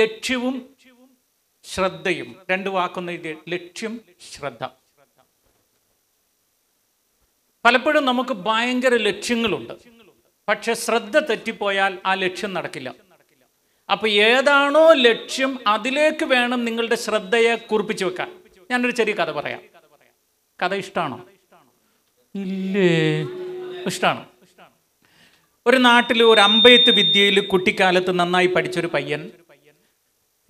ലക്ഷ്യവും ശ്രദ്ധയും രണ്ട് വാക്കൊന്ന് എഴുതിയ ലക്ഷ്യം ശ്രദ്ധ പലപ്പോഴും നമുക്ക് ഭയങ്കര ലക്ഷ്യങ്ങളുണ്ട് പക്ഷെ ശ്രദ്ധ തെറ്റിപ്പോയാൽ ആ ലക്ഷ്യം നടക്കില്ല അപ്പൊ ഏതാണോ ലക്ഷ്യം അതിലേക്ക് വേണം നിങ്ങളുടെ ശ്രദ്ധയെ കുറിപ്പിച്ചു വെക്കാൻ ഞാനൊരു ചെറിയ കഥ പറയാം കഥ ഇഷ്ടമാണോ ഇല്ലേ ഇഷ്ടമാണ് ഒരു നാട്ടിൽ ഒരു അമ്പയത്ത് വിദ്യയിൽ കുട്ടിക്കാലത്ത് നന്നായി പഠിച്ചൊരു പയ്യൻ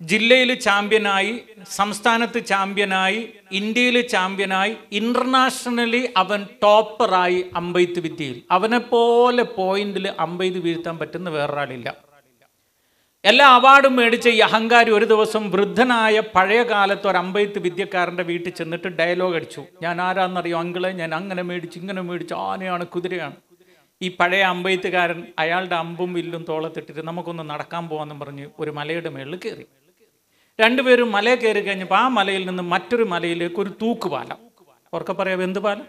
ജില്ലയിൽ ചാമ്പ്യനായി സംസ്ഥാനത്ത് ചാമ്പ്യനായി ഇന്ത്യയിൽ ചാമ്പ്യനായി ഇന്റർനാഷണലി അവൻ ടോപ്പറായി അമ്പെയ്ത്ത് വിദ്യയിൽ അവനെപ്പോലെ പോയിന്റിൽ അമ്പെയ്ത് വീഴ്ത്താൻ പറ്റുന്ന വേറൊരാളില്ല എല്ലാ അവാർഡും മേടിച്ച ഈ അഹങ്കാരി ഒരു ദിവസം വൃദ്ധനായ പഴയ കാലത്ത് ഒരു അമ്പയത്ത് വിദ്യക്കാരൻ്റെ വീട്ടിൽ ചെന്നിട്ട് ഡയലോഗ് അടിച്ചു ഞാൻ ആരാന്നറിയോ അങ്കിളെ ഞാൻ അങ്ങനെ മേടിച്ചു ഇങ്ങനെ മേടിച്ചു ആനയാണ് കുതിരയാണ് ഈ പഴയ അമ്പയത്തുകാരൻ അയാളുടെ അമ്പും വില്ലും തോളത്തിട്ടിട്ട് നമുക്കൊന്ന് നടക്കാൻ പോകാമെന്നും പറഞ്ഞ് ഒരു മലയുടെ മേളിൽ കയറി രണ്ടുപേരും മല കയറി കഴിഞ്ഞപ്പോൾ ആ മലയിൽ നിന്ന് മറ്റൊരു മലയിലേക്ക് ഒരു തൂക്കുപാലം ഓർക്കെ പറയാം എന്ത് പാലം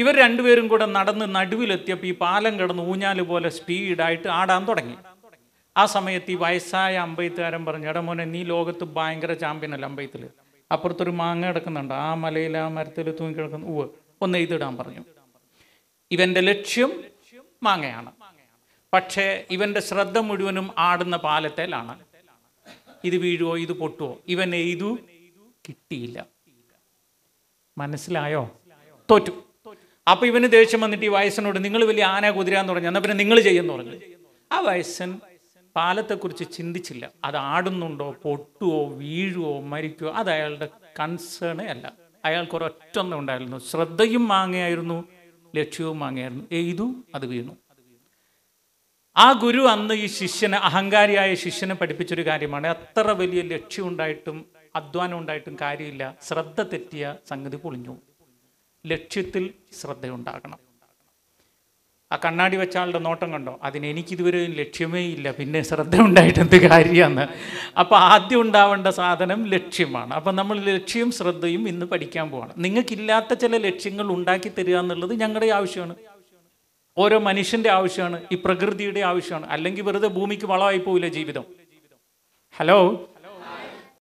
ഇവർ രണ്ടുപേരും കൂടെ നടന്ന് നടുവിലെത്തിയപ്പോൾ ഈ പാലം കിടന്ന് ഊഞ്ഞാല് പോലെ സ്പീഡായിട്ട് ആടാൻ തുടങ്ങി ആ സമയത്ത് ഈ വയസ്സായ അമ്പയത്തുകാരൻ പറഞ്ഞു എടാ നീ ലോകത്ത് ഭയങ്കര ചാമ്പ്യൻ അല്ല അമ്പയത്തിൽ അപ്പുറത്തൊരു മാങ്ങ കിടക്കുന്നുണ്ട് ആ മലയിൽ ആ മരത്തിൽ തൂങ്ങി കിടക്കുന്ന ഉവ് ഒന്ന് എഴുതിടാൻ പറഞ്ഞു ഇവൻ്റെ ലക്ഷ്യം മാങ്ങയാണ് പക്ഷേ ഇവൻ്റെ ശ്രദ്ധ മുഴുവനും ആടുന്ന പാലത്തേലാണ് ഇത് വീഴുവോ ഇത് പൊട്ടുവോ ഇവൻ എയ്തു കിട്ടിയില്ല മനസ്സിലായോ തോറ്റു അപ്പോൾ ഇവന് ദേഷ്യം വന്നിട്ട് ഈ വയസ്സനോട് നിങ്ങൾ വലിയ ആന കുതിരാന്ന് എന്ന് പറഞ്ഞു എന്നാൽ പിന്നെ നിങ്ങൾ ചെയ്യുമെന്ന് പറഞ്ഞു ആ വയസ്സൻ പാലത്തെക്കുറിച്ച് ചിന്തിച്ചില്ല അത് ആടുന്നുണ്ടോ പൊട്ടുവോ വീഴുവോ മരിക്കുവോ അത് അയാളുടെ കൺസേണേ അല്ല അയാൾക്ക് ഒരൊറ്റൊന്നും ഉണ്ടായിരുന്നു ശ്രദ്ധയും മാങ്ങയായിരുന്നു ലക്ഷ്യവും മാങ്ങയായിരുന്നു എയ്തു അത് വീണു ആ ഗുരു അന്ന് ഈ ശിഷ്യനെ അഹങ്കാരിയായ ശിഷ്യനെ പഠിപ്പിച്ചൊരു കാര്യമാണ് അത്ര വലിയ ലക്ഷ്യം ഉണ്ടായിട്ടും അധ്വാനം ഉണ്ടായിട്ടും കാര്യമില്ല ശ്രദ്ധ തെറ്റിയ സംഗതി പൊളിഞ്ഞു ലക്ഷ്യത്തിൽ ശ്രദ്ധയുണ്ടാകണം ആ കണ്ണാടി വെച്ച ആളുടെ നോട്ടം കണ്ടോ അതിന് എനിക്കിതുവരെ ലക്ഷ്യമേ ഇല്ല പിന്നെ ശ്രദ്ധ ഉണ്ടായിട്ട് എന്ത് കാര്യമാണ് അപ്പോൾ ആദ്യം ഉണ്ടാവേണ്ട സാധനം ലക്ഷ്യമാണ് അപ്പോൾ നമ്മൾ ലക്ഷ്യവും ശ്രദ്ധയും ഇന്ന് പഠിക്കാൻ പോവാണ് നിങ്ങൾക്കില്ലാത്ത ചില ലക്ഷ്യങ്ങൾ ഉണ്ടാക്കി തരിക എന്നുള്ളത് ഞങ്ങളുടെ ആവശ്യമാണ് ഓരോ മനുഷ്യന്റെ ആവശ്യമാണ് ഈ പ്രകൃതിയുടെ ആവശ്യമാണ് അല്ലെങ്കിൽ വെറുതെ ഭൂമിക്ക് വളമായി പോവില്ല ജീവിതം ഹലോ